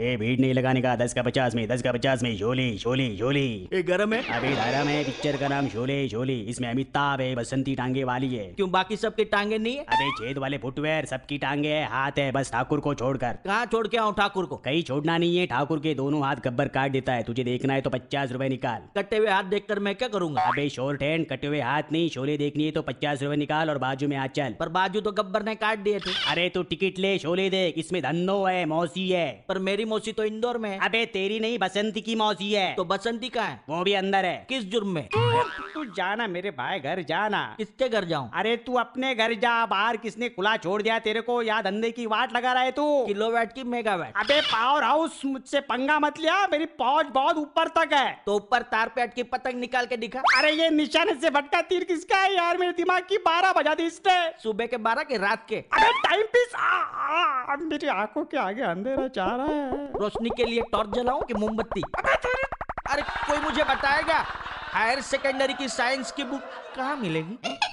ए भीड़ नहीं लगाने का दस का पचास में दस का पचास में झोली झोली झोली गर्म है अभी धर्म है पिक्चर का नाम झोले झोली इसमें अमिताभ है बसंती टांगे वाली है क्यों बाकी सबके टांगे नहीं है अभी छेद वाले फुटवेयर सबकी टांगे है हाथ है बस ठाकुर को छोड़कर कहाँ छोड़ के आऊँ ठाकुर को कहीं छोड़ना नहीं है ठाकुर के दोनों हाथ गब्बर काट देता है तुझे देखना है तो पचास रूपए निकाल कटे हुए हाथ देख कर मैं क्या करूंगा अभी शोर्ट हैंड कटे हुए हाथ नहीं शोले देखनी है तो पचास रूपए निकाल और बाजू में आ चल पर बाजू तो गब्बर ने काट दिए थे अरे तू टिकट ले शोले देख इसमें धनो है मौसी है पर मेरी मौसी तो इंदौर में अबे तेरी नहीं बसंती की मौसी है तो बसंती का है वो भी अंदर है किस जुर्म में तू जाना मेरे भाई घर जाना किसके घर जाऊँ अरे तू अपने घर जा बाहर किसने खुला छोड़ दिया तेरे को या धंधे की वाट लगा रहा है तू वैट की वैट अबे पावर हाउस मुझसे पंगा मत लिया मेरी पहुंच बहुत ऊपर तक है तो ऊपर तार पे अटकी पतंग निकाल के दिखा अरे ये निशाने से भटका तीर किसका है यार मेरे दिमाग की बारह बजा दी इसने सुबह के बारह के रात के अरे टाइम पीस मेरी आंखों के आगे अंधेरा चाह रहा है रोशनी के लिए टॉर्च जलाऊं की मोमबत्ती अरे कोई मुझे बताएगा हायर सेकेंडरी की साइंस की बुक कहाँ मिलेगी